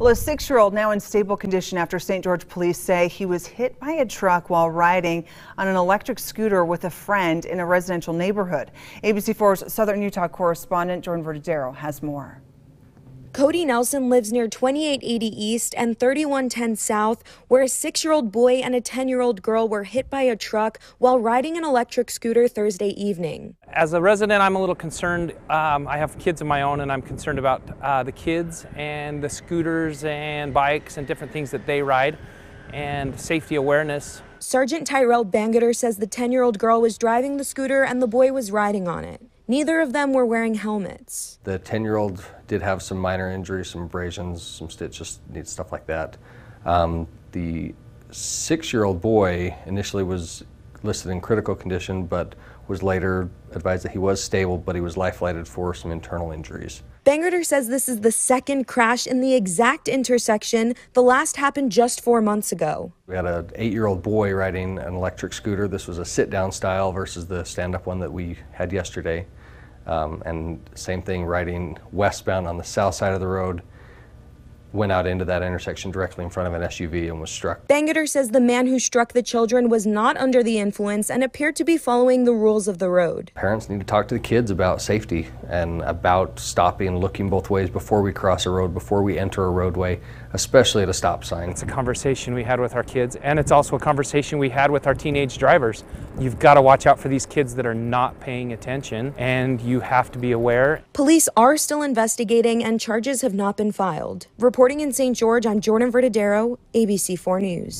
Well, a six year old now in stable condition after St. George police say he was hit by a truck while riding on an electric scooter with a friend in a residential neighborhood. ABC4's Southern Utah correspondent Jordan Verdadero has more. Cody Nelson lives near 2880 East and 3110 South, where a six year old boy and a 10 year old girl were hit by a truck while riding an electric scooter Thursday evening as a resident, I'm a little concerned. Um, I have kids of my own, and I'm concerned about uh, the kids and the scooters and bikes and different things that they ride and safety awareness. Sergeant Tyrell Bangeter says the 10 year old girl was driving the scooter and the boy was riding on it. Neither of them were wearing helmets. The 10 year old did have some minor injuries, some abrasions, some stitches, stuff like that. Um, the six year old boy initially was listed in critical condition, but was later advised that he was stable, but he was life flighted for some internal injuries. Bangerter says this is the second crash in the exact intersection. The last happened just four months ago. We had an eight year old boy riding an electric scooter. This was a sit down style versus the stand up one that we had yesterday. Um, and same thing riding westbound on the south side of the road went out into that intersection directly in front of an SUV and was struck. Bangeter says the man who struck the children was not under the influence and appeared to be following the rules of the road. Parents need to talk to the kids about safety and about stopping and looking both ways before we cross a road, before we enter a roadway, especially at a stop sign. It's a conversation we had with our kids and it's also a conversation we had with our teenage drivers. You've got to watch out for these kids that are not paying attention and you have to be aware. Police are still investigating and charges have not been filed. Report Reporting in St. George, I'm Jordan Verdadero, ABC4 News.